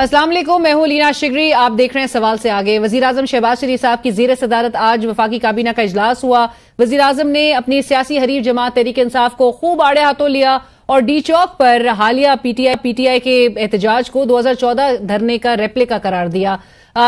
असलम मैं हूं लीना शिगरी आप देख रहे हैं सवाल से आगे वजी अजम शहबाज शरीफ साहब की जीर सदारत आज वफाकी काबीना का इजलास हुआ वजी अजम ने अपनी सियासी हरीफ जमात तहरीक इंसाफ को खूब आड़े हाथों लिया और डी चौक पर हालिया पीटीआई पीटीआई के एहतजाज को 2014 धरने का रेप्लिका करार दिया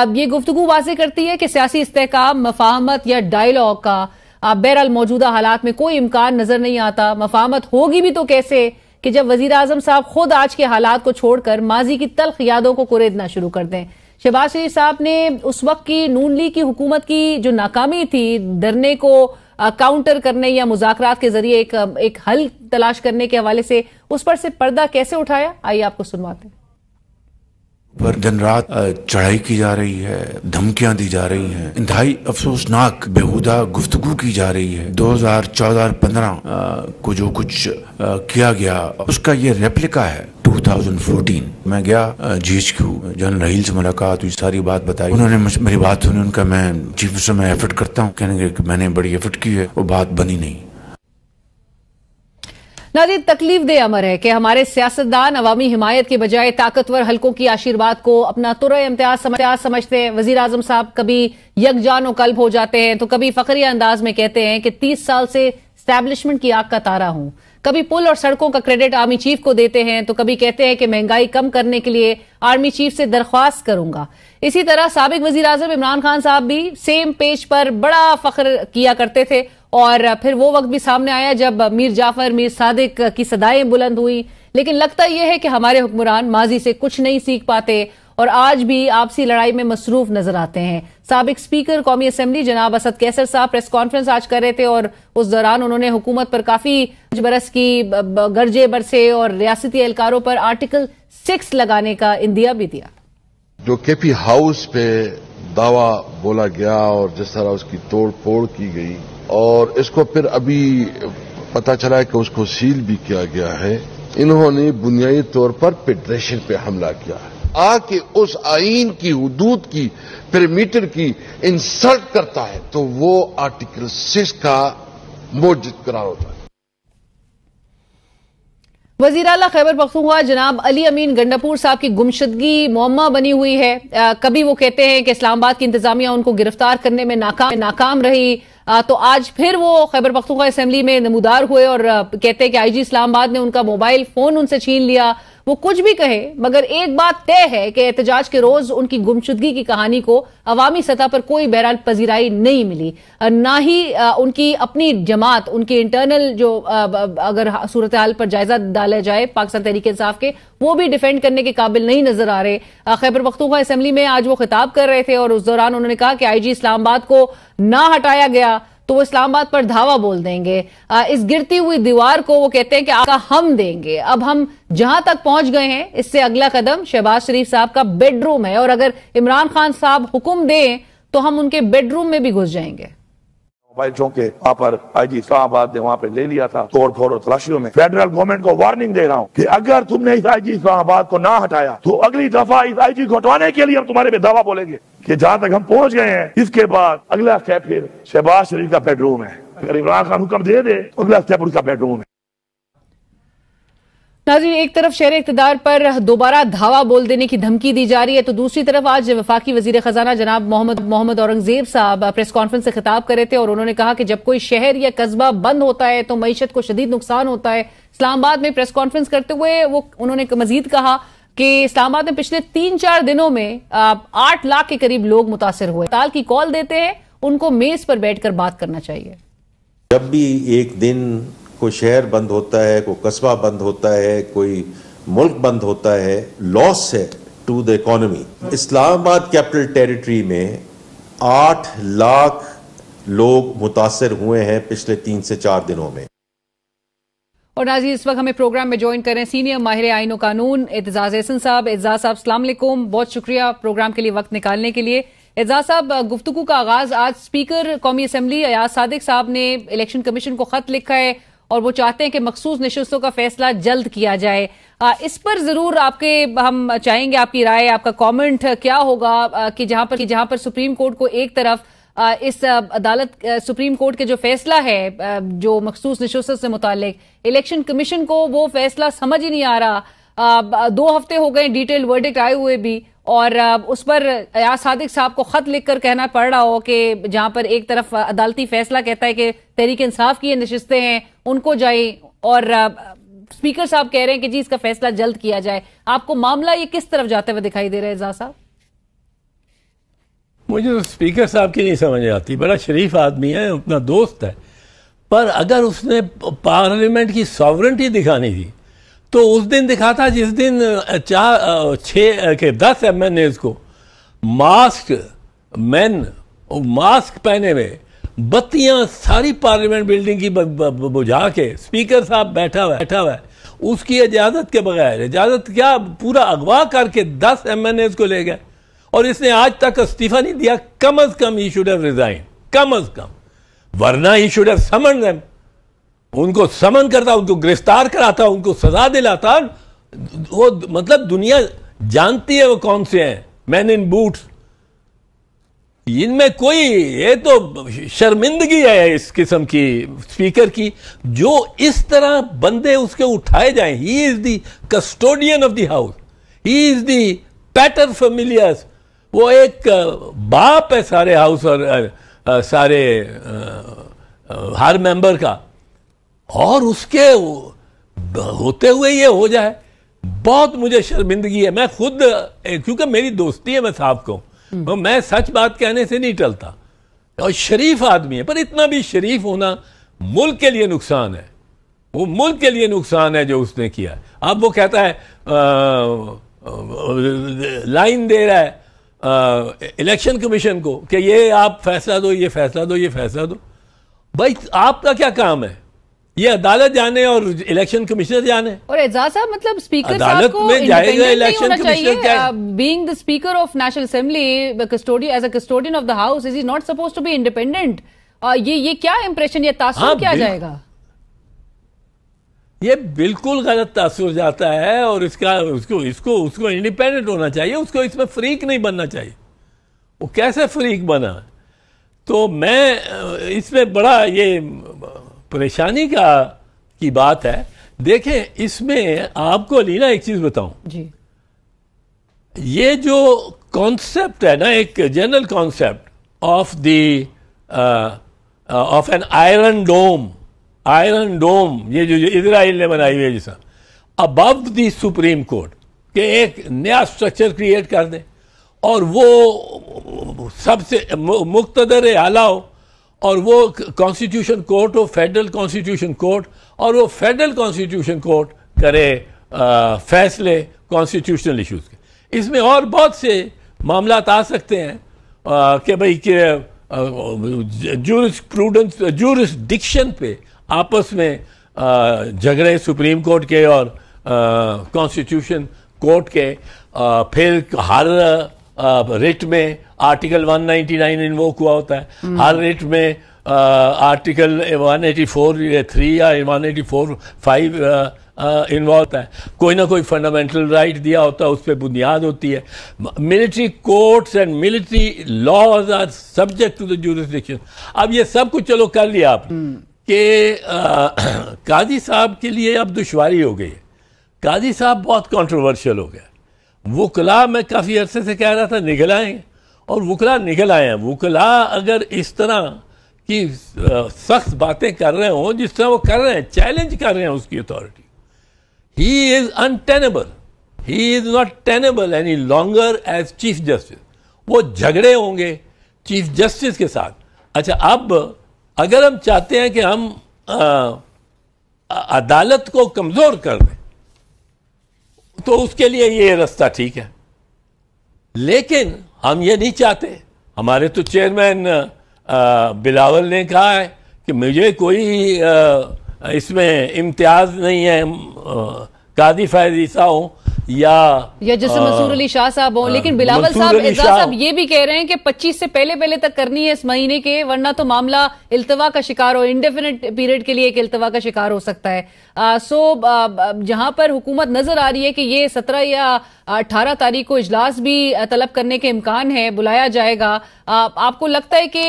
अब ये गुफ्तगु वाजे करती है कि सियासी इस्तेकाम मफाहमत या डायलॉग का बहरहाल मौजूदा हालात में कोई इम्कान नजर नहीं आता मफाहमत होगी भी तो कैसे कि जब वजीर आजम साहब खुद आज के हालात को छोड़कर माजी की तलख यादों को कुरेदना शुरू कर दें शहबाज शरीफ साहब ने उस वक्त की नून लीग की हुकूमत की जो नाकामी थी धरने को काउंटर करने या मुजाकरात के जरिए एक, एक हल तलाश करने के हवाले से उस पर से पर्दा कैसे उठाया आइए आपको सुनवाते हैं पर दिन रात चढ़ाई की जा रही है धमकियां दी जा रही हैं इंतहाई अफसोसनाक बेहुदा गुफ्तगु की जा रही है 2014-15 को जो कुछ किया गया उसका ये रेप्लिका है 2014 मैं गया G H Q general Raheel से मुलाकात हुई सारी बात बताई उन्होंने मेरी बात सुनी उनका मैं चीफ मिनिस्टर में एफर्ट करता हूँ कहने मैंने बड़ी एफर्ट की है वो बात बनी नहीं नाजिर तकलीफ दे अमर है कि हमारे सियासतदान अवामी हिमायत के बजाय ताकतवर हलकों की आशीर्वाद को अपना तुरय इम्तियाज समझ, समझते हैं वजीर आजम साहब कभी यकजान वकल्ब हो जाते हैं तो कभी फकरिया अंदाज में कहते हैं कि तीस साल से स्टैब्लिशमेंट की आग का तारा हूं कभी पुल और सड़कों का क्रेडिट आर्मी चीफ को देते हैं तो कभी कहते हैं कि महंगाई कम करने के लिए आर्मी चीफ से दरख्वास्त करूंगा इसी तरह सबक वजी अजम इमरान खान साहब भी सेम पेज पर बड़ा फख्र किया करते थे और फिर वो वक्त भी सामने आया जब मीर जाफर मीर सादिक की सदाएं बुलंद हुई लेकिन लगता यह है कि हमारे हुक्मरान माजी से कुछ नहीं सीख पाते और आज भी आपसी लड़ाई में मसरूफ नजर आते हैं सबक स्पीकर कौमी असम्बली जनाब असद कैसर साहब प्रेस कॉन्फ्रेंस आज कर रहे थे और उस दौरान उन्होंने हुकूमत पर काफी बरस की गर्जे बरसे और रियासती एहलकारों पर आर्टिकल सिक्स लगाने का इंदिया भी दिया जो के पी हाउस पे दावा बोला गया और जिस तरह उसकी तोड़ फोड़ की गई और इसको फिर अभी पता चला है कि उसको सील भी किया गया है इन्होंने बुनियादी तौर पर फेडरेशन पे हमला किया है आके उस आइन की हदूद की पेरीमीटर की इंसल्ट करता है तो वो आर्टिकल सिक्स का मोजिद करार होता है वजीर अला खैबर पखतूनख्वा जनाब अली अमीन गंडापुर साहब की गुमशदगी मुम्मा बनी हुई है आ, कभी वो कहते हैं कि इस्लामाबाद की इंतजामिया उनको गिरफ्तार करने में नाकाम नाकाम रही आ, तो आज फिर वो खैबर पखतूनख्वा असम्बली में नमूदार हुए और आ, कहते हैं कि आईजी इस्लामाबाद ने उनका मोबाइल फोन उनसे छीन लिया वो कुछ भी कहे मगर एक बात तय है कि एहतजाज के रोज उनकी गुमशुदगी की कहानी को अवामी सतह पर कोई बहरहाल पजीराई नहीं मिली ना ही उनकी अपनी जमात उनकी इंटरनल जो अगर सूरत हाल पर जायजा डाला जाए पाकिस्तान तहरीक इंसाफ के वो भी डिफेंड करने के काबिल नहीं नजर आ रहे खैबर पख्तूखा असेंबली में आज वो खिताब कर रहे थे और उस दौरान उन्होंने कहा कि आईजी इस्लामाबाद को ना हटाया गया तो वो इस्लामाबाद पर धावा बोल देंगे इस गिरती हुई दीवार को वो कहते हैं कि आपका हम देंगे अब हम जहां तक पहुंच गए हैं इससे अगला कदम शहबाज शरीफ साहब का बेडरूम है और अगर इमरान खान साहब हुक्म दें तो हम उनके बेडरूम में भी घुस जाएंगे मोबाइल चौंके वहाँ पर आई जी इस्लामाबाद ने वहाँ पे ले लिया था तोड़ फोड़ और तलाशियों में फेडरल गवर्नमेंट को वार्निंग दे रहा हूँ कि अगर तुमने इस आई जी इस्लामाबाद को ना हटाया तो अगली दफा इस आई जी को हटवाने के लिए हम तुम्हारे पे दावा बोलेंगे कि जहां तक हम पहुंच गए हैं इसके बाद अगला स्टेप फिर शहबाज शरीफ का बेडरूम है अगर इमरान खान हुक्म दे दे तो अगला स्टेप उनका बेडरूम है नाजी एक तरफ शहर इकतदार पर दोबारा धावा बोल देने की धमकी दी जा रही है तो दूसरी तरफ आज वफाकी वजीर खजाना जनाब मोहम्मद मोहम्मद औरंगजेब साहब प्रेस कॉन्फ्रेंस से खिताब करे थे और उन्होंने कहा कि जब कोई शहर या कस्बा बंद होता है तो मीशत को शदीद नुकसान होता है इस्लामाबाद में प्रेस कॉन्फ्रेंस करते हुए वो उन्होंने मजीद कहा कि इस्लामाबाद में पिछले तीन चार दिनों में आठ लाख के करीब लोग मुतासर हुए ताल की कॉल देते हैं उनको मेज पर बैठकर बात करना चाहिए जब भी एक दिन कोई शहर बंद होता है कोई कस्बा बंद होता है कोई मुल्क बंद होता है लॉस है to the economy Islamabad capital territory में आठ लाख लोग मुतासर हुए हैं पिछले तीन से चार दिनों में और नाजी इस वक्त हमें प्रोग्राम में ज्वाइन करें सीनियर माहिर आइन कानून एतजाज एहसन साहब एजाज साहब सलामकुम बहुत शुक्रिया प्रोग्राम के लिए वक्त निकालने के लिए एजाज साहब गुफ्तगु का आगाज आज स्पीकर कौमी असम्बली अयाज सादिक साहब ने इलेक्शन कमीशन को खत लिखा है और वो चाहते हैं कि मखसूस नशस्तों का फैसला जल्द किया जाए आ, इस पर जरूर आपके हम चाहेंगे आपकी राय आपका कमेंट क्या होगा कि जहां पर कि जहां पर सुप्रीम कोर्ट को एक तरफ इस अदालत सुप्रीम कोर्ट के जो फैसला है जो मखसूस नशस्त से मुतल इलेक्शन कमीशन को वो फैसला समझ ही नहीं आ रहा दो हफ्ते हो गए डिटेल वर्डिक्ट आए हुए भी और उस पर अयाज सादिक साहब को खत लिखकर कहना पड़ रहा हो कि जहां पर एक तरफ अदालती फैसला कहता है कि तहरीक इंसाफ की नशस्तें हैं उनको जाए और स्पीकर साहब कह रहे हैं कि जी इसका फैसला जल्द किया जाए आपको मामला ये किस तरफ जाते हुए दिखाई दे रहा है एजाज साहब मुझे तो स्पीकर साहब की नहीं समझ आती बड़ा शरीफ आदमी है अपना दोस्त है पर अगर उसने पार्लियामेंट की सॉवरेंटी दिखानी थी तो उस दिन दिखाता जिस दिन चार छः के दस एम एन एज को मास्क मैन मास्क पहने हुए बत्तियां सारी पार्लियामेंट बिल्डिंग की बुझा के स्पीकर साहब बैठा हुआ बैठा हुआ है उसकी इजाज़त के बगैर इजाज़त क्या पूरा अगवा करके दस एम एन एज को ले गए और इसने आज तक इस्तीफा नहीं दिया कम अज कम ही शुड हैव रिजाइन कम अज कम वरना he should have summon them उनको समन करता उनको गिरफ्तार कराता उनको सजा दिलाता वो मतलब दुनिया जानती है वो कौन से हैं मैन इन बूट्स इनमें कोई ये तो शर्मिंदगी है इस किस्म की स्पीकर की जो इस तरह बंदे उसके उठाए जाए he is the custodian of the house he is the pater familias वो एक बाप है सारे हाउस और सारे हर मेंबर का और उसके होते हुए ये हो जाए बहुत मुझे शर्मिंदगी है मैं खुद क्योंकि मेरी दोस्ती है मैं साहब को हम्म। तो मैं सच बात कहने से नहीं टलता और शरीफ आदमी है पर इतना भी शरीफ होना मुल्क के लिए नुकसान है वो मुल्क के लिए नुकसान है जो उसने किया अब वो कहता है लाइन दे रहा है इलेक्शन कमीशन को कि ये आप फैसला दो ये फैसला दो ये फैसला दो भाई आपका क्या काम है ये अदालत जाने और इलेक्शन कमिश्नर जाने और एजाज साहब मतलब स्पीकर अदालत में जाएगा इलेक्शन कमिश्नर क्या being the speaker of national assembly custodian as a custodian of the house is is not suppose to be independent ये ये क्या इंप्रेशन या तासुर हाँ, क्या जाएगा ये बिल्कुल गलत तासुर जाता है और इसका उसको इसको उसको इंडिपेंडेंट होना चाहिए उसको इसमें फ्रीक नहीं बनना चाहिए वो कैसे फ्रीक बना तो मैं इसमें बड़ा ये परेशानी का की बात है देखें इसमें आपको लीना एक चीज़ बताऊं जी ये जो कॉन्सेप्ट है ना एक general concept of the of an iron dome iron dome ये जो इसराइल ने बनाई हुई है जिसमें अबव दी सुप्रीम कोर्ट के एक नया स्ट्रक्चर क्रिएट कर दें और वो सबसे मुख्तर आला हो और वो कॉन्स्टिट्यूशन कोर्ट हो फेडरल कॉन्स्टिट्यूशन कोर्ट और वो फेडरल कॉन्स्टिट्यूशन कोर्ट करे आ, फैसले कॉन्स्टिट्यूशनल इश्यूज के इसमें और बहुत से मामला आ सकते हैं कि भाई के जूरिस प्रूडेंस जूरिस डिक्शन पे आपस में झगड़े सुप्रीम कोर्ट के और कॉन्स्टिट्यूशन कोर्ट के आ, फिर हर रिट में आर्टिकल 199 इन्वोक हुआ होता है हम्म। हर रिट में आ, आर्टिकल 184 थ्री या 184 फाइव इन्वॉल्व होता है कोई ना कोई फंडामेंटल राइट right दिया होता है उस पर बुनियाद होती है military courts and military laws are subject to the jurisdiction अब ये सब कुछ चलो कर लिया आप कि काजी साहब के लिए अब दुशारी हो गई है काजी साहब बहुत कंट्रोवर्शियल हो गया वकला मैं काफ़ी अरसे से कह रहा था निकल आए और वकला निकल आए हैं वकला अगर इस तरह की सख्त बातें कर रहे हों जिस तरह वो कर रहे हैं चैलेंज कर रहे हैं उसकी authority he is untenable he is not tenable any longer as chief justice वो झगड़े होंगे चीफ जस्टिस के साथ अच्छा अब अगर हम चाहते हैं कि हम आ, अदालत को कमज़ोर कर दें तो उसके लिए ये रास्ता ठीक है लेकिन हम ये नहीं चाहते हमारे तो चेयरमैन बिलावल ने कहा है कि मुझे कोई आ, इसमें इम्तियाज़ नहीं है काजी फैज ईसा या या जैसे मंसूर अली शाह साहब हो लेकिन बिलावल साहब साहब ये भी कह रहे हैं कि 25 से पहले पहले तक करनी है इस महीने के वरना तो मामला अल्तवा का शिकार हो इंडेफिनेट पीरियड के लिए एक अल्तवा का शिकार हो सकता है आ, सो जहां पर हुकूमत नजर आ रही है कि ये सत्रह या अठारह तारीख को इजलास भी तलब करने के इम्कान है बुलाया जाएगा आ, आपको लगता है कि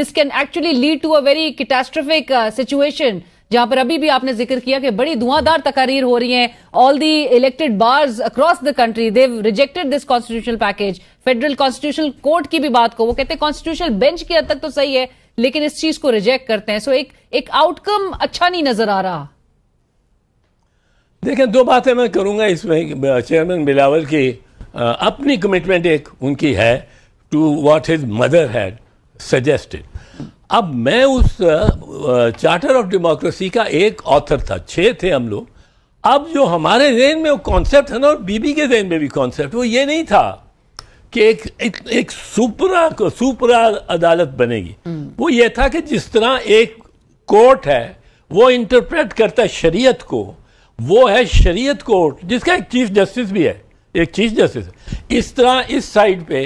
this can actually lead to a very catastrophic situation जहां पर अभी भी आपने जिक्र किया कि बड़ी धुआंधार तकारीर हो रही है all the elected bars across the country they rejected this constitutional package federal constitutional court की भी बात को वो कहते हैं कॉन्स्टिट्यूशनल बेंच की हद तक तो सही है लेकिन इस चीज को रिजेक्ट करते हैं सो एक एक आउटकम अच्छा नहीं नजर आ रहा देखें दो बातें मैं करूंगा इसमें चेयरमैन बिलावल की अपनी कमिटमेंट एक उनकी है to what his mother had suggested अब मैं उस चार्टर ऑफ डेमोक्रेसी का एक ऑथर था छह थे हम लोग अब जो हमारे जहन में वो कॉन्सेप्ट है ना और बीबी के जहन में भी कॉन्सेप्ट वो ये नहीं था कि एक एक, एक सुपरा सुपरा अदालत बनेगी हम्म। वो ये था कि जिस तरह एक कोर्ट है वो इंटरप्रेट करता है शरीयत को वो है शरीयत कोर्ट जिसका एक चीफ जस्टिस भी है एक चीफ जस्टिस इस तरह इस साइड पे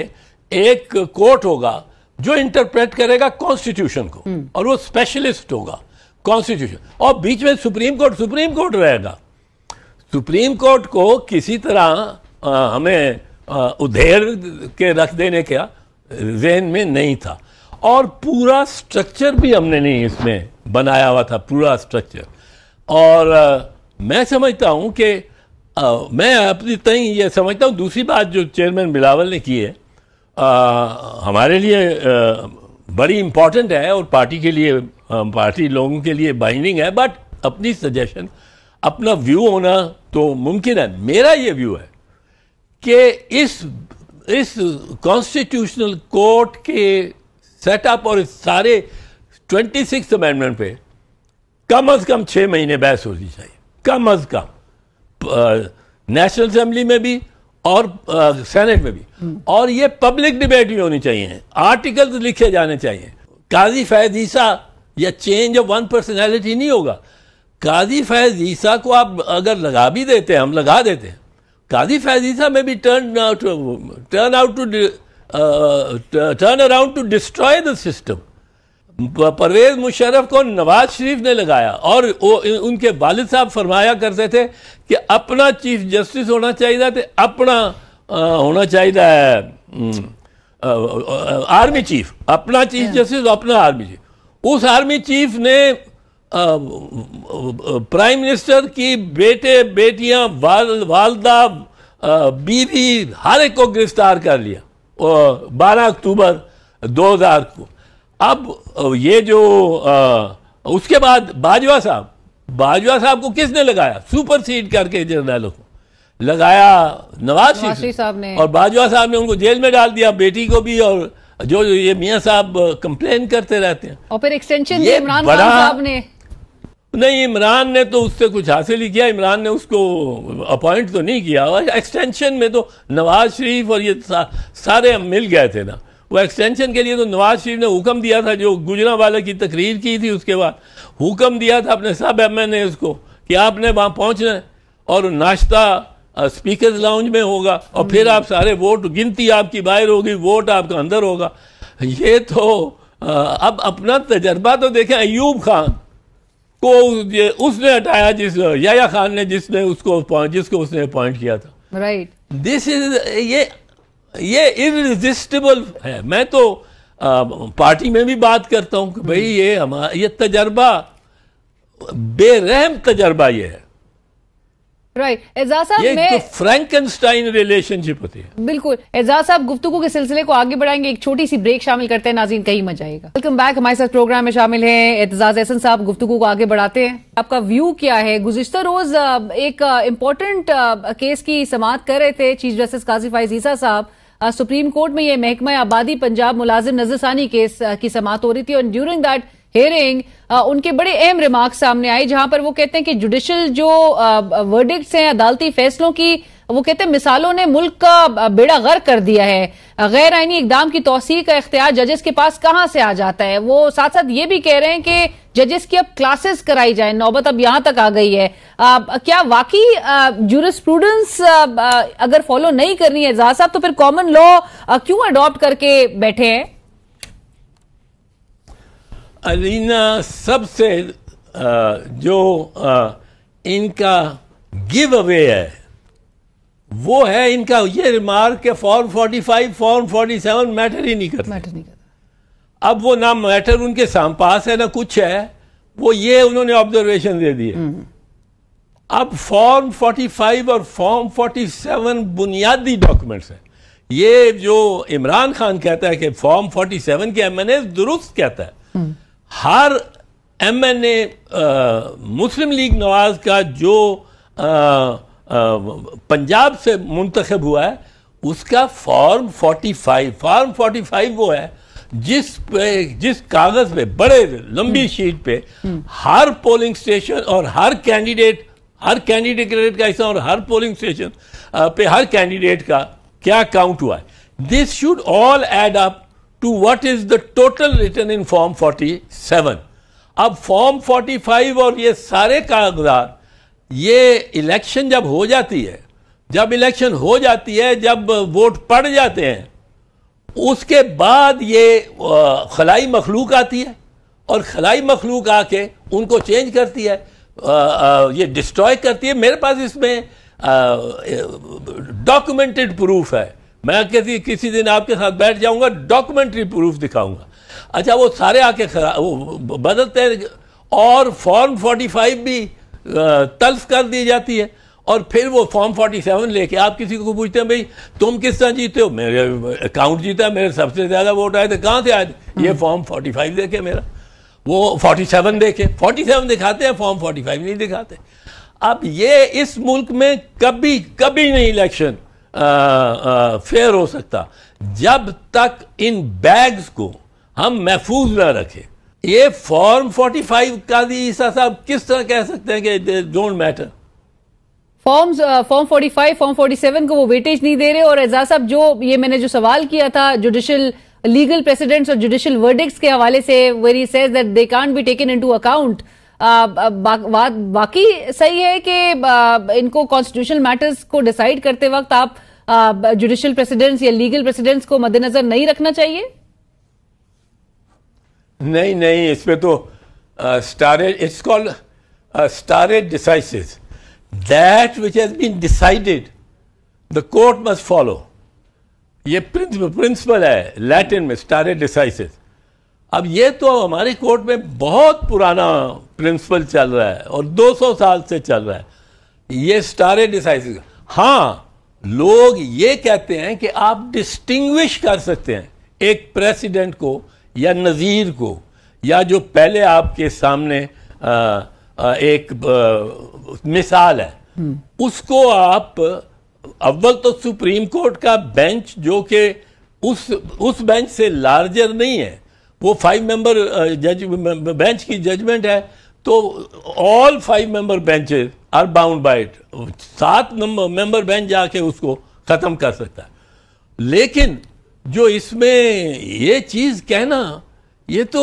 एक कोर्ट होगा जो इंटरप्रेट करेगा कॉन्स्टिट्यूशन को हम्म। और वो स्पेशलिस्ट होगा कॉन्स्टिट्यूशन और बीच में सुप्रीम कोर्ट सुप्रीम कोर्ट रहेगा सुप्रीम कोर्ट को किसी तरह आ, हमें आ, उधेर के रख देने का जहन में नहीं था और पूरा स्ट्रक्चर भी हमने नहीं इसमें बनाया हुआ था पूरा स्ट्रक्चर और आ, मैं समझता हूँ कि मैं अपनी तय ये समझता हूँ दूसरी बात जो चेयरमैन बिलावल ने की है हमारे लिए बड़ी इम्पॉर्टेंट है और पार्टी के लिए पार्टी लोगों के लिए बाइंडिंग है बट अपनी सजेशन अपना व्यू होना तो मुमकिन है मेरा ये व्यू है कि इस इस कॉन्स्टिट्यूशनल कोर्ट के सेटअप और इस सारे ट्वेंटी सिक्स अमेंडमेंट पे कम अज कम छः महीने बहस होनी चाहिए कम अज कम नेशनल असम्बली में भी और सेनेट में भी और ये पब्लिक डिबेट भी होनी चाहिए आर्टिकल लिखे जाने चाहिए काजी फैज ईसा या चेंज ऑफ वन पर्सनैलिटी नहीं होगा काजी फैज ईसा को आप अगर लगा भी देते हैं हम लगा देते हैं काजी फैज ईसा में भी turn out turn out to turn around to destroy the system Pervez Musharraf को नवाज शरीफ ने लगाया और वो उनके वालिद साहब फरमाया करते थे कि अपना चीफ जस्टिस होना चाहिए थे अपना आ, होना चाहिए आर्मी चीफ अपना चीफ जस्टिस अपना आर्मी चीफ उस आर्मी चीफ ने प्राइम मिनिस्टर की बेटे बेटियां वाल, वालदा बीवी हर एक को गिरफ्तार कर लिया बारह अक्टूबर 2000 को अब ये जो आ, उसके बाद बाजवा साहब बाजवा साहब को किसने लगाया सुपर सीड करके जर्नैलों को लगाया नवाज शरीफ साहब ने और बाजवा साहब ने उनको जेल में डाल दिया बेटी को भी और जो ये मियाँ साहब कंप्लेन करते रहते हैं और फिर एक्सटेंशन इमरान खान साहब ने नहीं इमरान ने तो उससे कुछ हासिल ही किया इमरान ने उसको अपॉइंट तो नहीं किया एक्सटेंशन में तो नवाज शरीफ और ये सा, सारे मिल गए थे ना वो एक्सटेंशन के लिए तो नवाज शरीफ ने हुक्म दिया था जो गुजरा वाले की तकरीर की थी उसके बाद हुक्म दिया था अपने सब एम एन एज को कि आपने वहाँ पहुँचना है और नाश्ता स्पीकर लाउंज में होगा और फिर आप सारे वोट गिनती आपकी बाहर होगी वोट आपका अंदर होगा ये तो अब अपना तजर्बा तो देखें अयूब खान को उसने हटाया जिस या खान ने जिसने उसको जिसको उसने अपॉइंट किया था राइट दिस इज ये ये इरिजिस्टिबल है मैं तो आ, पार्टी में भी बात करता हूं कि भाई ये हमारा ये तजर्बा बेरहम तजर्बा ये है राइट एजाज साहब रिलेशनशिप होती है बिल्कुल एजाज साहब गुफ्तु के सिलसिले को आगे बढ़ाएंगे एक छोटी सी ब्रेक शामिल करते हैं नाजीन कहीं मजा आएगा वेलकम बैक हमारे साथ प्रोग्राम में शामिल हैं एतजाज एहसन साहब गुफ्तु को आगे बढ़ाते हैं आपका व्यू क्या है गुजशत रोज एक इम्पोर्टेंट केस की समात कर रहे थे चीफ जस्टिस काजी साहब सुप्रीम कोर्ट में यह महकमा आबादी पंजाब मुलाजिम नजरसानी केस की समाप्त हो रही थी और ड्यूरिंग दैट हेयरिंग उनके बड़े अहम रिमार्क सामने आए जहां पर वो कहते हैं कि जुडिशल जो वर्डिक्ट्स हैं अदालती फैसलों की वो कहते हैं मिसालों ने मुल्क का बेड़ा गर्क कर दिया है गैर आइनी इकदाम की तोसी का इख्तियार जजेस के पास कहां से आ जाता है वो साथ साथ ये भी कह रहे हैं कि जजेस की अब क्लासेस कराई जाए नौबत अब यहां तक आ गई है आ, क्या वाकई स्टूडेंट्स अगर फॉलो नहीं करनी है जहा साहब तो फिर कॉमन लॉ क्यों अडॉप्ट करके बैठे हैं अलीना सबसे जो इनका गिव अवे है वो है इनका ये रिमार्क फॉर्म 45 फॉर्म 47 मैटर ही नहीं करता मैटर नहीं करता अब वो ना मैटर उनके पास है ना कुछ है वो ये उन्होंने ऑब्जर्वेशन दे दिए हम्म। अब फॉर्म 45 और फॉर्म 47 बुनियादी डॉक्यूमेंट्स हैं ये जो इमरान खान कहता है कि फॉर्म 47 के एमएनए दुरुस्त कहता है हम्म। हर एमएनए मुस्लिम लीग नवाज का जो आ, आ, पंजाब से मुंतखब हुआ है उसका फॉर्म 45 फॉर्म 45 वो है जिस पे जिस कागज पे बड़े लंबी शीट हम्म। हम्म। पे हर पोलिंग स्टेशन और हर कैंडिडेट हर कैंडिडेट का ऐसा और हर पोलिंग स्टेशन पे हर कैंडिडेट का क्या काउंट हुआ है this should all add up to what is the total return in form 47 अब फॉर्म 45 और ये सारे कागजात ये इलेक्शन जब हो जाती है जब इलेक्शन हो जाती है जब वोट पड़ जाते हैं उसके बाद ये खलाई मखलूक आती है और खलाई मखलूक आके उनको चेंज करती है आ, आ, ये डिस्ट्रॉय करती है मेरे पास इसमें डॉक्यूमेंटेड प्रूफ है मैं कहती किसी दिन आपके साथ बैठ जाऊंगा डॉक्यूमेंट्री प्रूफ दिखाऊंगा अच्छा वो सारे आके वो बदलते हैं और फॉर्म 45 भी तल्फ कर दी जाती है और फिर वो फॉर्म 47 लेके आप किसी को पूछते हैं भाई तुम किस तरह जीते हो मेरे अकाउंट जीता मेरे सबसे ज़्यादा वोट आए थे कहाँ से आए थे ये फॉर्म 45 देखे मेरा वो 47 देखे सेवन दिखाते हैं फॉर्म 45 नहीं दिखाते अब ये इस मुल्क में कभी कभी नहीं इलेक्शन फेयर हो सकता जब तक इन बैग्स को हम महफूज ना रखें ये फॉर्म 45 का भी ईसा साहब किस तरह कह सकते हैं कि don't matter form form 45 form 47 को वो वेटेज नहीं दे रहे और एजाज साहब जो ये मैंने जो सवाल किया था जुडिशियल लीगल प्रेसिडेंट्स और जुडिशियल वर्डिक्स के हवाले से where he says that they can't be taken into account बाकी सही है कि uh, इनको कॉन्स्टिट्यूशनल मैटर्स को डिसाइड करते वक्त आप जुडिशियल uh, प्रेसिडेंट्स या लीगल प्रेसिडेंट्स को मद्देनजर नहीं रखना चाहिए नहीं नहीं इसमें तो stare it's called stare decisis that which has been decided the court must follow ये प्रिंसिपल प्रिंसिपल है लैटिन में स्टारे डिसाइसिस अब ये तो हमारी कोर्ट में बहुत पुराना प्रिंसिपल चल रहा है और 200 साल से चल रहा है ये स्टारे डिसाइसिस हां लोग ये कहते हैं कि आप डिस्टिंग्विश कर सकते हैं एक प्रेसिडेंट को या नज़ीर को या जो पहले आपके सामने आ, एक मिसाल है हम्म। उसको आप अव्वल तो सुप्रीम कोर्ट का बेंच जो कि उस उस बेंच से लार्जर नहीं है वो फाइव मेंबर जज बेंच की जजमेंट है तो all five member benches are bound by it सात मेंबर बेंच जाके उसको ख़त्म कर सकता है लेकिन जो इसमें ये चीज़ कहना ये तो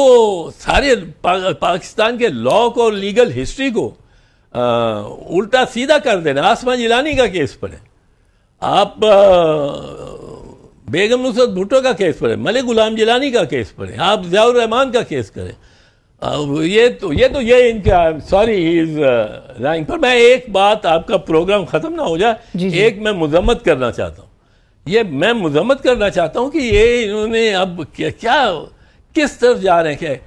सारे पा, पाकिस्तान के लॉ को और लीगल हिस्ट्री को आ, उल्टा सीधा कर देना आसमान जिलानी का केस पर है आप आ, बेगम नुसरत भुट्टो का केस पर है मलिक गुलाम जिलानी का केस पर है आप जियाउर रहमान का केस करें ये तो ये तो ये इनका सॉरी इज लाइंग पर मैं एक बात आपका प्रोग्राम ख़त्म ना हो जाए जी जी। एक मैं मजम्मत करना चाहता हूँ ये मैं मजम्मत करना चाहता हूँ कि ये इन्होंने अब क्या, क्या किस तरफ जा रहे हैं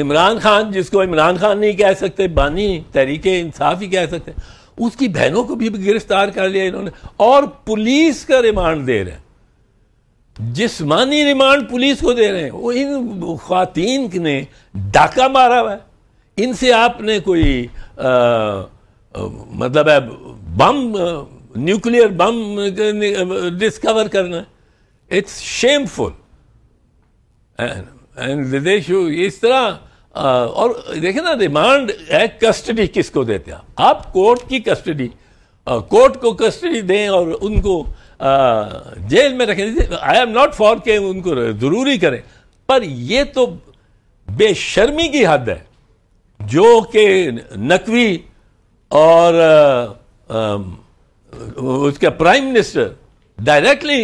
इमरान खान जिसको इमरान खान नहीं कह सकते बानी तहरीक इंसाफ ही कह सकते उसकी बहनों को भी गिरफ्तार कर लिया इन्होंने और पुलिस का रिमांड दे रहे हैं जिसमानी रिमांड पुलिस को दे रहे हैं वो इन खातन ने डाका मारा हुआ है इनसे आपने कोई आ, आ, मतलब है बम न्यूक्लियर बम डिस्कवर करना है इट्स शेमफुल and, इस तरह और देखे ना रिमांड है कस्टडी किसको देते हैं आप कोर्ट की कस्टडी कोर्ट uh, को कस्टडी दें और उनको uh, जेल में रखें आई एम नॉट फॉर के उनको ज़रूरी करें पर यह तो बेशर्मी की हद है जो कि नकवी और आ, आ, उसके प्राइम मिनिस्टर डायरेक्टली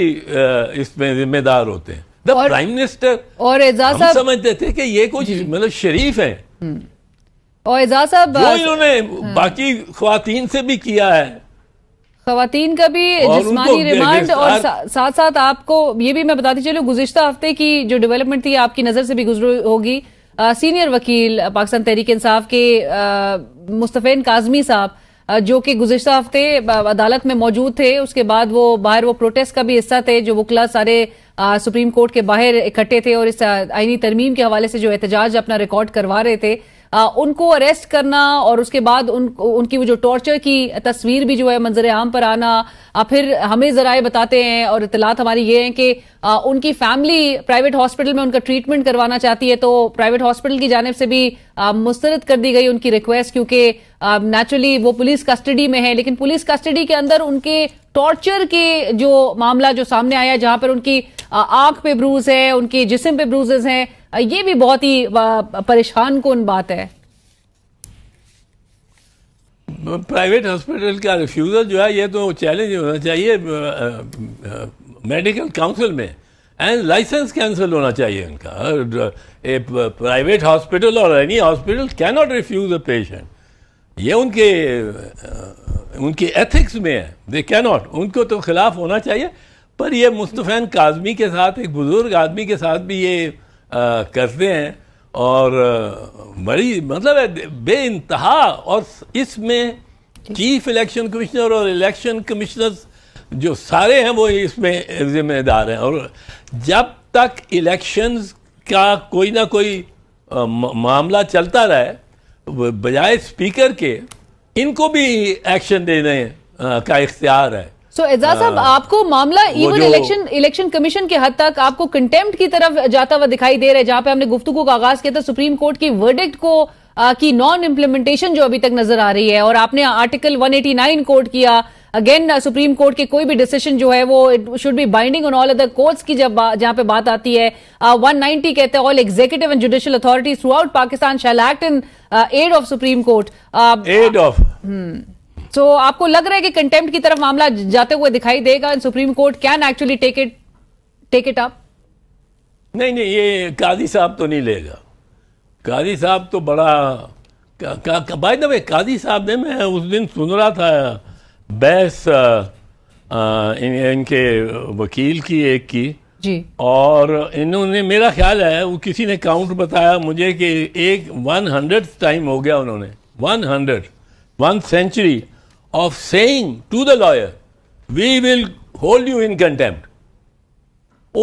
इसमें जिम्मेदार होते हैं प्राइम मिनिस्टर और एजाज साहब समझते थे कि ये कुछ मतलब शरीफ है हम्म। और एजाज साहब इन्होंने हाँ। बाकी खातन से भी किया है खातन का भी जिसमानी रिमांड और साथ साथ आपको ये भी मैं बताती चलूँ गुजशत हफ्ते की जो डेवलपमेंट थी आपकी नज़र से भी गुजर होगी सीनियर वकील पाकिस्तान तहरीक इंसाफ के मुस्तफ़ैन काजमी साहब जो कि गुजशत हफ्ते अदालत में मौजूद थे उसके बाद वो बाहर वो प्रोटेस्ट का भी हिस्सा थे जो वकला सारे सुप्रीम कोर्ट के बाहर इकट्ठे थे और इस आईनी तरमीम के हवाले से जो एहतजाज अपना रिकॉर्ड करवा रहे थे आ, उनको अरेस्ट करना और उसके बाद उन उनकी वो जो टॉर्चर की तस्वीर भी जो है मंजर आम पर आना आ, फिर हमें जराए बताते हैं और इतलात हमारी ये है कि आ, उनकी फैमिली प्राइवेट हॉस्पिटल में उनका ट्रीटमेंट करवाना चाहती है तो प्राइवेट हॉस्पिटल की जानब से भी मुस्तरद कर दी गई उनकी रिक्वेस्ट क्योंकि नेचुरली वो पुलिस कस्टडी में है लेकिन पुलिस कस्टडी के अंदर उनके टॉर्चर के जो मामला जो सामने आया जहां पर उनकी आंख पे ब्रूज है उनके जिसम पे ब्रूजेज हैं ये भी बहुत ही परेशान कौन बात है प्राइवेट हॉस्पिटल का रिफ्यूज़ल जो है ये तो चैलेंज होना चाहिए मेडिकल काउंसिल में एंड लाइसेंस कैंसिल होना चाहिए उनका प्राइवेट हॉस्पिटल और any hospital can not refuse a patient ये उनके उनके एथिक्स में है दे कैन नॉट उनको तो खिलाफ होना चाहिए पर ये मुस्तफ़ैन काजमी के साथ एक बुज़ुर्ग आदमी के साथ भी ये आ, करते हैं और बड़ी मतलब बे इंतहा और इसमें चीफ इलेक्शन कमिश्नर और इलेक्शन कमिश्नर जो सारे हैं वो इसमें जिम्मेदार हैं और जब तक इलेक्शंस का कोई ना कोई मामला चलता रहे बजाय स्पीकर के इनको भी एक्शन देने का इख्तियार है सो एजाज साहब आपको मामला इवन इलेक्शन इलेक्शन कमीशन के हद तक आपको कंटेम्प्ट की तरफ जाता हुआ दिखाई दे रहा है जहां पे हमने गुफ्तगु का आगाज किया था सुप्रीम कोर्ट की वर्डिक्ट को आ, की नॉन इम्प्लीमेंटेशन जो अभी तक नजर आ रही है और आपने आर्टिकल 189 कोर्ट किया अगेन सुप्रीम कोर्ट के कोई भी डिसीजन जो है वो it should be binding on all other courts की जब uh, जहां पे बात आती है वन uh, नाइनटी कहते हैं all executive and judicial authority throughout Pakistan shall act in aid of supreme court aid of so आपको लग रहा है कि कंटेम्प्ट की तरफ मामला जाते हुए दिखाई देगा and supreme court can actually take it take it up नहीं नहीं ये कादी साहब तो नहीं लेगा कादी साहब तो बड़ा का, का, का, बाय द वे कादी साहब ने मैं उस दिन सुन रहा था बहस इनके वकील की एक की जी और इन्होंने मेरा ख्याल है वो किसी ने काउंट बताया मुझे कि एक वन हंड्रेड टाइम हो गया उन्होंने one hundred one century of saying to the lawyer we will hold you in contempt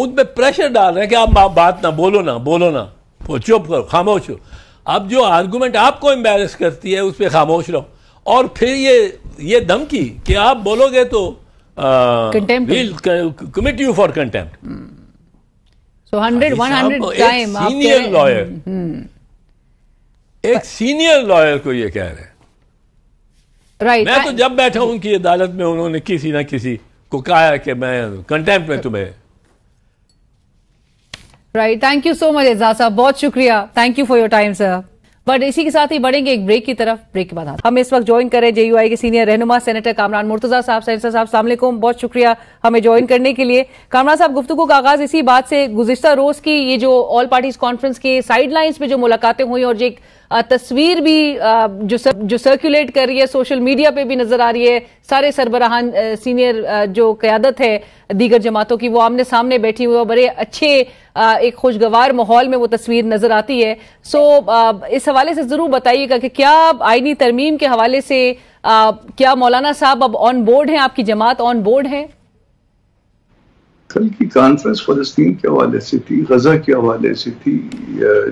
उन पर प्रेशर डाल रहे हैं कि आप बात ना बोलो ना बोलो ना चुप करो खामोश हो अब जो आर्गूमेंट आपको एम्बेरस करती है उस पर खामोश रहो और फिर ये ये धमकी कि आप बोलोगे तो commit you for contempt so hundred one hundred senior lawyer एक सीनियर लॉयर hmm. hmm. को ये कह रहे हैं राइट right, मैं तो जब बैठा हूं कि अदालत में उन्होंने किसी ना किसी को कहा कि मैं कंटेम्प्ट में तुम्हें right thank you so much Ejaz साहब बहुत शुक्रिया thank you for your time sir but इसी के साथ ही बढ़ेंगे एक ब्रेक की तरफ ब्रेक के बाद हम इस वक्त ज्वाइन करें जेयूआई के सीनियर रहनुमा सेनेटर कामरान मुर्तजा साहब सेनेटर साहब सामकुम बहुत शुक्रिया हमें ज्वाइन करने के लिए कामरान साहब गुफ्तु का आगाज इसी बात से गुजश्ता रोज की ये जो ऑल पार्टीज कॉन्फ्रेंस के साइड लाइन्स में जो मुलाकातें हुई और जो तस्वीर भी जो सर, जो सर्कुलेट कर रही है सोशल मीडिया पे भी नजर आ रही है सारे सरबराहान सीनियर जो क्यादत है दीगर जमातों की वो आमने सामने बैठी हुई है बड़े अच्छे एक खुशगवार माहौल में वो तस्वीर नजर आती है सो इस हवाले से जरूर बताइएगा कि क्या आइनी तरमीम के हवाले से क्या मौलाना साहब अब ऑन बोर्ड हैं आपकी जमात ऑन बोर्ड है कल की कॉन्फ्रेंस फ़लस्तीन के हवाले से थी गज़ा के हवाले से थी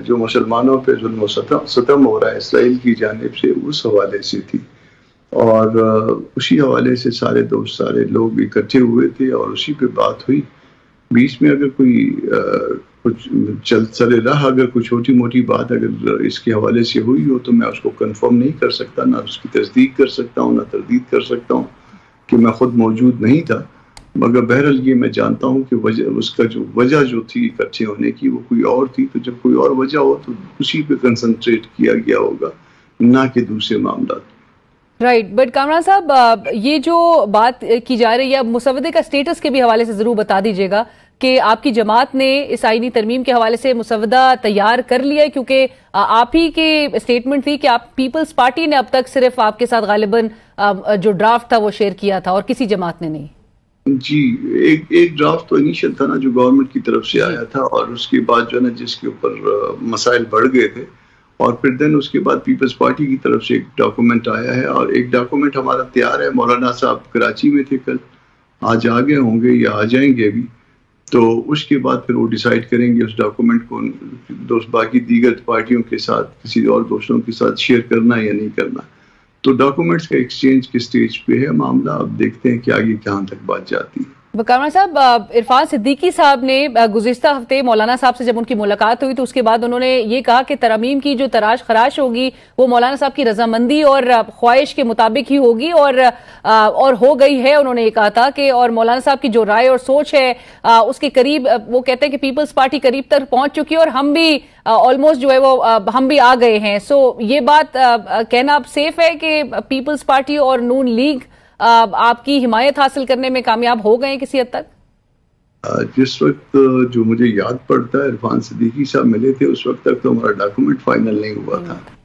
जो मुसलमानों पर जुल्म सतम हो रहा है इसराइल की जानब से उस हवाले से थी और उसी हवाले से सारे दोस्त सारे लोग इकट्ठे हुए थे और उसी पे बात हुई बीच में अगर कोई कुछ चल चले रहा अगर कोई छोटी मोटी बात अगर इसके हवाले से हुई हो तो मैं उसको कन्फर्म नहीं कर सकता ना उसकी तस्दीक कर सकता हूँ ना तरदीद कर सकता हूँ कि मैं खुद मौजूद नहीं था मगर बहरहाल ये मैं जानता हूँ कि वजह उसका जो वजह जो थी इकट्ठे होने की वो कोई और थी तो जब कोई और वजह हो तो उसी पे कंसंट्रेट किया गया होगा ना कि दूसरे मामला राइट बट कामरान साहब ये जो बात की जा रही है मुसवदे का स्टेटस के भी हवाले से ज़रूर बता दीजिएगा कि आपकी जमात ने इस आईनी तरमीम के हवाले से मुसवदा तैयार कर लिया है क्योंकि आप ही के स्टेटमेंट थी कि आप पीपल्स पार्टी ने अब तक सिर्फ आपके साथ गालिबन जो ड्राफ्ट था वो शेयर किया था और किसी जमात ने नहीं जी एक एक ड्राफ्ट तो इनिशियल था ना जो गवर्नमेंट की तरफ से आया था और उसके बाद जो है ना जिसके ऊपर मसाइल बढ़ गए थे और फिर देन उसके बाद पीपल्स पार्टी की तरफ से एक डॉक्यूमेंट आया है और एक डॉक्यूमेंट हमारा तैयार है मौलाना साहब कराची में थे कल आज आ गए होंगे या आ जाएंगे अभी तो उसके बाद फिर वो डिसाइड करेंगे उस डॉक्यूमेंट को दोस्त बाकी दीगर पार्टियों के साथ किसी और दोस्तों के साथ शेयर करना या नहीं करना तो डॉक्यूमेंट्स का एक्सचेंज किस स्टेज पे है मामला अब देखते हैं कि आगे कहाँ तक बात जाती है बकामा साहब इरफान सिद्दीकी साहब ने गुजशत हफ्ते मौलाना साहब से जब उनकी मुलाकात हुई तो उसके बाद उन्होंने ये कहा कि तरमीम की जो तराश खराश होगी वो मौलाना साहब की रजामंदी और ख्वाहिश के मुताबिक ही होगी और और हो गई है उन्होंने ये कहा था कि और मौलाना साहब की जो राय और सोच है उसके करीब वो कहते हैं कि पीपल्स पार्टी करीब तक पहुंच चुकी है और हम भी ऑलमोस्ट जो है वो हम भी आ गए हैं सो ये बात कहना अब सेफ है कि पीपल्स पार्टी और नून लीग आपकी हिमायत हासिल करने में कामयाब हो गए किसी हद तक जिस वक्त जो मुझे याद पड़ता है इरफान सिद्दीकी साहब मिले थे उस वक्त तक तो हमारा डॉक्यूमेंट फाइनल नहीं हुआ था हम्म।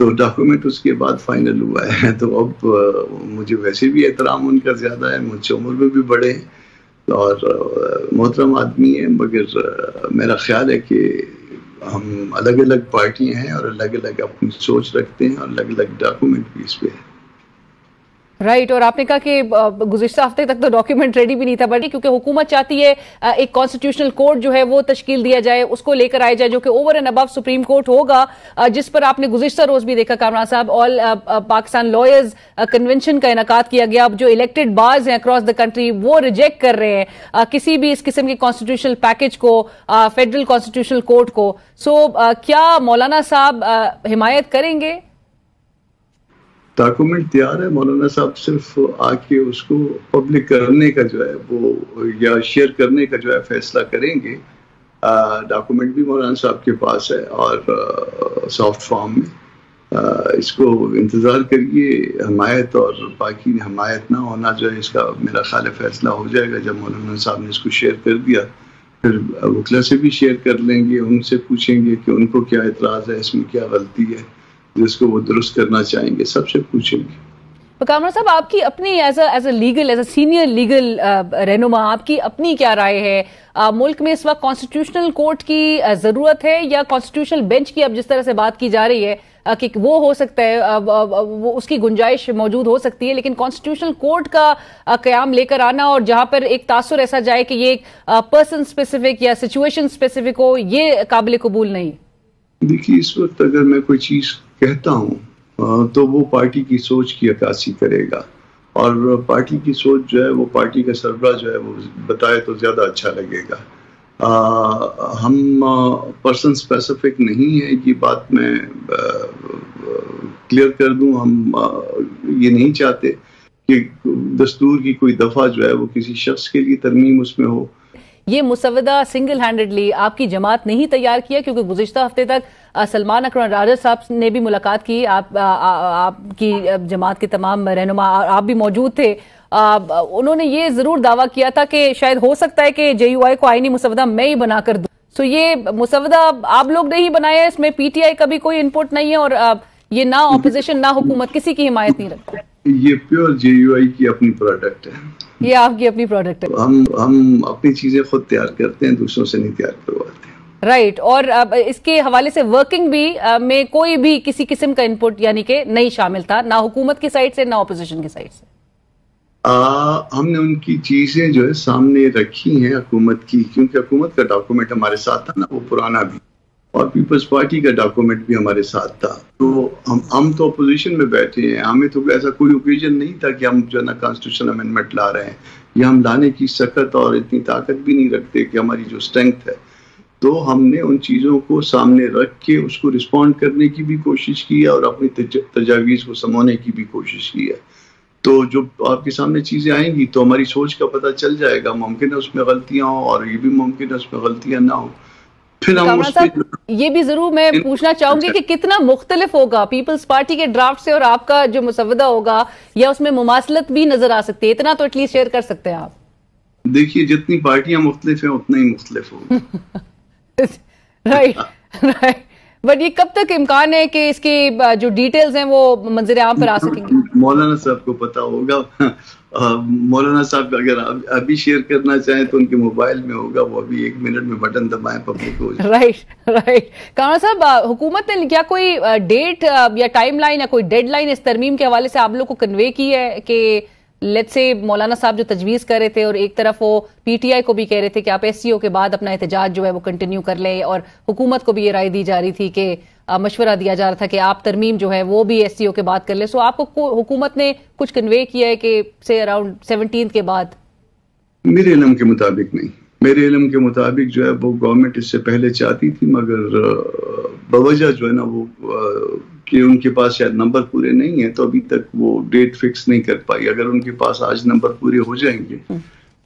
तो डॉक्यूमेंट उसके बाद फाइनल हुआ है तो अब मुझे वैसे भी एहतराम उनका ज़्यादा है मुझसे उम्र में भी बड़े और मोहतरम आदमी है मगर मेरा ख्याल है कि हम अलग अलग पार्टियां हैं और अलग अलग अपनी सोच रखते हैं और अलग अलग डॉक्यूमेंट भी इस पे है राइट right, और आपने कहा कि गुजशत हफ्ते तक तो डॉक्यूमेंट रेडी भी नहीं था बट क्योंकि हुकूमत चाहती है एक कॉन्स्टिट्यूशनल कोर्ट जो है वो तश्कील दिया जाए उसको लेकर आया जाए जो कि over and above supreme court होगा जिस पर आपने गुजशत रोज भी देखा कामरान साहब ऑल पाकिस्तान लॉयर्स कन्वेंशन का इनका किया गया अब जो इलेक्टेड बार्स हैं अक्रॉस द कंट्री वो रिजेक्ट कर रहे हैं किसी भी इस किस्म के कॉन्स्टिट्यूशनल पैकेज को फेडरल कॉन्स्टिट्यूशनल कोर्ट को सो क्या मौलाना साहब हिमायत करेंगे डॉक्यूमेंट तैयार है मौलाना साहब सिर्फ आके उसको पब्लिक करने का जो है वो या शेयर करने का जो है फैसला करेंगे डॉक्यूमेंट भी मौलाना साहब के पास है और सॉफ्ट फॉर्म में आ, इसको इंतज़ार करिए हमायत और बाकी हमायत ना होना जो है इसका मेरा ख्याल फैसला हो जाएगा जब मौलाना साहब ने इसको शेयर कर दिया फिर वकला से भी शेयर कर लेंगे उनसे पूछेंगे कि उनको क्या इतराज़ है इसमें क्या गलती है जिसको वो दुरुस्त करना चाहेंगे सबसे पूछेंगे तो कामरा साहब आपकी अपनी as as a legal as a senior legal रहनुमा आपकी अपनी क्या राय है आ, मुल्क में इस वक्त कॉन्स्टिट्यूशनल कोर्ट की जरूरत है या कॉन्स्टिट्यूशनल बेंच की अब जिस तरह से बात की जा रही है आ, कि वो हो सकता है आ, वो उसकी गुंजाइश मौजूद हो सकती है लेकिन कॉन्स्टिट्यूशनल कोर्ट का क्याम लेकर आना और जहां पर एक तासर ऐसा जाए कि ये पर्सन स्पेसिफिक या सिचुएशन स्पेसिफिक हो ये काबिल कबूल नहीं देखिए इस वक्त अगर मैं कोई चीज़ कहता हूँ तो वो पार्टी की सोच की अक्सी करेगा और पार्टी की सोच जो है वो पार्टी का सरबरा जो है वो बताए तो ज़्यादा अच्छा लगेगा आ, हम पर्सन स्पेसिफिक नहीं है कि बात मैं क्लियर कर दूं हम आ, ये नहीं चाहते कि दस्तूर की कोई दफ़ा जो है वो किसी शख्स के लिए तरमीम उसमें हो ये मुसवदा सिंगल हैंडेडली आपकी जमात ने ही तैयार किया क्योंकि गुजशत हफ्ते तक सलमान अकरम राजा साहब ने भी मुलाकात की आप आपकी जमात के तमाम रहनुमा आप भी मौजूद थे आ, उन्होंने ये जरूर दावा किया था कि शायद हो सकता है कि आई को आईनी मुसवदा मैं ही बनाकर दू सो तो ये मुसवदा आप लोग ने ही बनाया इसमें पीटीआई का भी कोई इनपुट नहीं है और ये ना ऑपोजिशन ना हुकूमत किसी की हिमायत नहीं रखती ये प्योर आई की अपनी प्रोडक्ट है ये आपकी अपनी प्रोडक्ट है हम हम अपनी चीजें खुद तैयार करते हैं दूसरों से नहीं तैयार करवाते राइट right. और इसके हवाले से वर्किंग भी में कोई भी किसी किस्म का इनपुट यानी कि नहीं शामिल था ना हुकूमत की साइड से ना अपोजिशन की साइड से आ, हमने उनकी चीजें जो है सामने रखी हैं हुकूमत की क्योंकि हुकूमत का डॉक्यूमेंट हमारे साथ था ना वो पुराना भी और पीपल्स पार्टी का डॉक्यूमेंट भी हमारे साथ था तो हम हम तो अपोजिशन में बैठे हैं हमें तो ऐसा कोई ओकेजन नहीं था कि हम जो है ना कॉन्स्टिट्यूशन अमेंडमेंट ला रहे हैं या हम लाने की सख्त और इतनी ताकत भी नहीं रखते कि हमारी जो स्ट्रेंथ है तो हमने उन चीज़ों को सामने रख के उसको रिस्पॉन्ड करने की भी कोशिश की है और अपनी तजावीज़ को समोने की भी कोशिश की है तो जो आपके सामने चीज़ें आएंगी तो हमारी सोच का पता चल जाएगा मुमकिन है उसमें गलतियाँ हों और ये भी मुमकिन है उसमें गलतियाँ ना हों फिर हम ये भी जरूर मैं पूछना चाहूंगी कि कितना मुख्तलिफ होगा पीपल्स पार्टी के ड्राफ्ट से और आपका जो मुसवदा होगा या उसमें मुमासलत भी नजर आ सकती है इतना तो एटलीस्ट शेयर कर सकते हैं आप देखिए जितनी पार्टियां मुख्तलिफ हैं उतना ही मुख्तलिफ होगा राइट राइट बट ये कब तक इम्कान है कि इसकी जो डिटेल्स हैं वो मंजर आम पर आ सकेंगे मौलाना साहब को पता होगा मौलाना साहब अगर अभी शेयर करना चाहें तो उनके मोबाइल में होगा वो अभी एक मिनट में बटन दबाएं पब्लिक हो राइट राइट कामरा साहब हुकूमत ने क्या कोई डेट या टाइमलाइन या कोई डेडलाइन इस तरमीम के हवाले से आप लोग को कन्वे की है कि लेट से मौलाना साहब जो तजवीज़ कर रहे थे और एक तरफ वो पीटीआई को भी कह रहे थे कि आप एस के बाद अपना एहतजाज जो है वो कंटिन्यू कर लें और हुकूमत को भी ये राय दी जा रही थी कि मशवरा दिया जा रहा था कि आप तरमीम जो है वो भी एस के बाद कर लें सो आपको हुकूमत ने कुछ कन्वे किया है कि से अराउंड सेवनटीन के बाद मेरे इलम के मुताबिक नहीं मेरे इलम के मुताबिक जो है वो गवर्नमेंट इससे पहले चाहती थी मगर बवजह जो है ना वो कि उनके पास शायद नंबर पूरे नहीं है तो अभी तक वो डेट फिक्स नहीं कर पाई अगर उनके पास आज नंबर पूरे हो जाएंगे हम्म।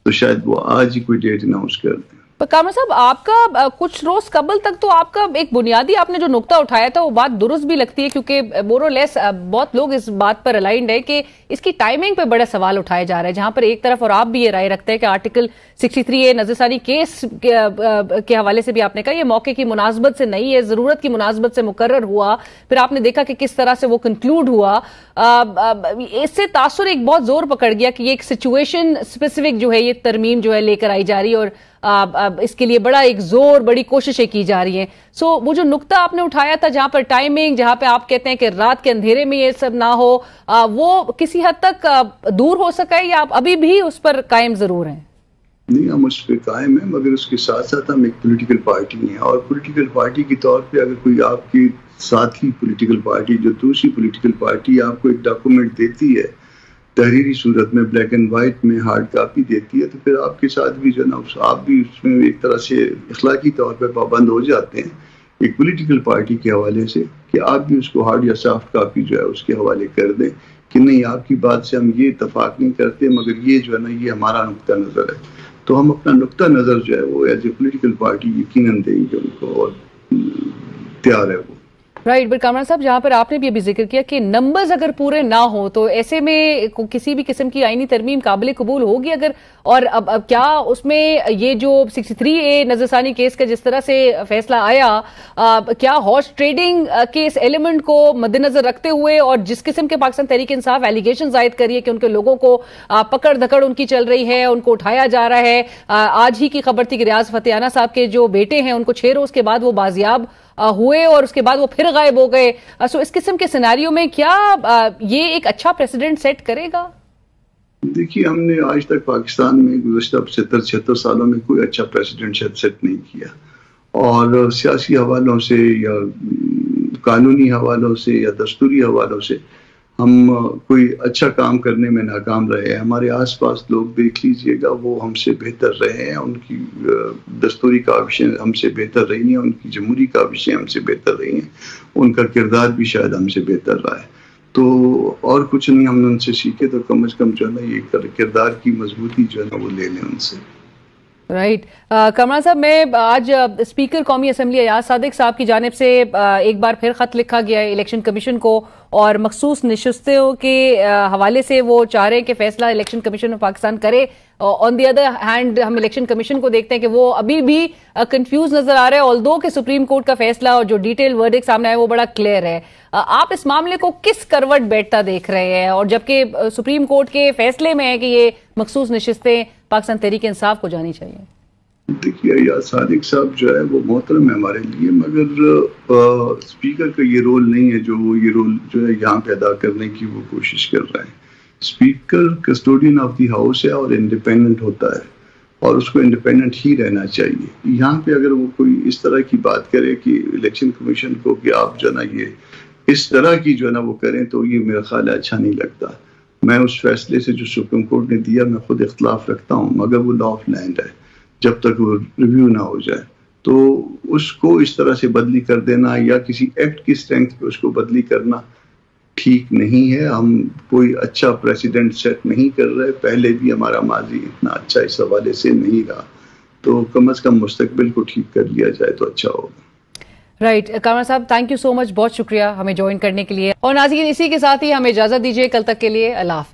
तो शायद वो आज ही कोई डेट अनाउंस कर दें कामर साहब आपका कुछ रोज कबल तक तो आपका एक बुनियादी आपने जो नुकता उठाया था वो बात दुरुस्त भी लगती है क्योंकि बोरोलेस बहुत लोग इस बात पर अलाइंड है कि इसकी टाइमिंग पे बड़ा सवाल उठाया जा रहा है जहां पर एक तरफ और आप भी ये राय रखते हैं कि आर्टिकल 63 ए नजरसानी केस के हवाले से भी आपने कहा यह मौके की मुनासबत से नहीं है जरूरत की मुनासबत से मुकर हुआ फिर आपने देखा कि किस तरह से वो कंक्लूड हुआ इससे तासर एक बहुत जोर पकड़ गया कि ये एक सिचुएशन स्पेसिफिक जो है ये तरमीम जो है लेकर आई जा रही और इसके लिए बड़ा एक जोर बड़ी कोशिशें की जा रही हैं सो वो जो नुकता आपने उठाया था जहां पर टाइमिंग जहां पे आप कहते हैं कि रात के अंधेरे में ये सब ना हो वो किसी हद तक दूर हो सका है या आप अभी भी उस पर कायम जरूर हैं नहीं हम उस पर कायम है मगर उसके साथ साथ हम एक पॉलिटिकल पार्टी हैं और पॉलिटिकल पार्टी के तौर पे अगर कोई आपकी साथी पॉलिटिकल पार्टी जो दूसरी पॉलिटिकल पार्टी आपको एक डॉक्यूमेंट देती है तहरीरी सूरत में ब्लैक एंड वाइट में हार्ड कापी देती है तो फिर आपके साथ भी जो ना उस आप भी उसमें एक तरह से अखलाकी तौर पर पाबंद हो जाते हैं एक पोलिटिकल पार्टी के हवाले से कि आप भी उसको हार्ड या सॉफ्ट कापी जो है उसके हवाले कर दें कि नहीं आपकी बात से हम ये इतफाक नहीं करते मगर ये जो है ना ये हमारा नुकता नज़र है तो हम अपना नुकता नज़र जो है वो एज ए पोलिटिकल पार्टी यकीन देंगे उनको और तैयार है वो राइट बट कामरान साहब जहां पर आपने भी अभी जिक्र किया कि नंबर्स अगर पूरे ना हो तो ऐसे में किसी भी किस्म की आईनी तरमीम काबिल कबूल होगी अगर और अब, अब क्या उसमें ये जो 63 ए नजरसानी केस का जिस तरह से फैसला आया अब क्या हॉर्स ट्रेडिंग के इस एलिमेंट को मद्देनजर रखते हुए और जिस किस्म के पाकिस्तान तहरीक इंसाफ एलिगेशन जायद करिए कि उनके लोगों को पकड़ धकड़ उनकी चल रही है उनको उठाया जा रहा है आज ही की खबर थी कि रियाज फतेहाना साहब के जो बेटे हैं उनको छह रोज के बाद वो बाजियाब हुए और उसके बाद वो फिर गायब हो गए सो इस किस्म के सिनारियों में क्या ये एक अच्छा प्रेसिडेंट सेट करेगा देखिए हमने आज तक पाकिस्तान में गुजशत पचहत्तर छिहत्तर सालों में कोई अच्छा प्रेसिडेंट सेट सेट नहीं किया और सियासी हवालों से या कानूनी हवालों से या दस्तूरी हवालों से हम कोई अच्छा काम करने में नाकाम रहे हैं हमारे आसपास लोग देख लीजिएगा वो हमसे बेहतर रहे हैं उनकी दस्तूरी विषय हमसे बेहतर रही हैं उनकी जमहूरी विषय हमसे बेहतर रही हैं उनका किरदार भी शायद हमसे बेहतर रहा है तो और कुछ नहीं हमने उनसे सीखे तो कम अज कम जो है ना ये किरदार की मजबूती जो है ना वो ले लें उनसे राइट uh, कमरा साहब मैं आज स्पीकर uh, कौमी असम्बली अयाज सादिक साहब की जानब से आ, uh, एक बार फिर ख़त लिखा गया है इलेक्शन कमीशन को और मखसूस नशस्तों के हवाले से वो चाह रहे हैं कि फैसला इलेक्शन कमीशन ऑफ पाकिस्तान करे ऑन दी अदर हैंड हम इलेक्शन कमीशन को देखते हैं कि वो अभी भी कंफ्यूज नजर आ रहा है ऑल दो के सुप्रीम कोर्ट का फैसला और जो डिटेल वर्डिक सामने आया वो बड़ा क्लियर है आप इस मामले को किस करवट बैठता देख रहे हैं और जबकि सुप्रीम कोर्ट के फैसले में है कि ये मखसूस नशस्तें पाकिस्तान तहरीक इंसाफ को जानी चाहिए देखिए या सादिक साहब जो है वो मोहतरम है हमारे लिए मगर आ, स्पीकर का ये रोल नहीं है जो ये रोल जो है यहाँ पे अदा करने की वो कोशिश कर रहे हैं speaker custodian of the house है और इंडिपेंडेंट होता है और उसको इंडिपेंडेंट ही रहना चाहिए यहाँ पे अगर वो कोई इस तरह की बात करे कि इलेक्शन कमीशन को कि आप जो ना ये इस तरह की जो है ना वो करें तो ये मेरा ख्याल अच्छा नहीं लगता मैं उस फैसले से जो सुप्रीम कोर्ट ने दिया मैं खुद इख्तलाफ रखता हूँ मगर वो लॉ ऑफ लैंड है जब तक वो रिव्यू ना हो जाए तो उसको इस तरह से बदली कर देना या किसी एक्ट की स्ट्रेंथ पे उसको बदली करना ठीक नहीं है हम कोई अच्छा प्रेसिडेंट सेट नहीं कर रहे पहले भी हमारा माजी इतना अच्छा इस हवाले से नहीं रहा तो कम अज कम मुस्तबिल को ठीक कर लिया जाए तो अच्छा होगा राइट right. कामरा साहब थैंक यू सो मच बहुत शुक्रिया हमें ज्वाइन करने के लिए और नाजीन इसी के साथ ही हमें इजाजत दीजिए कल तक के लिए अल्लाह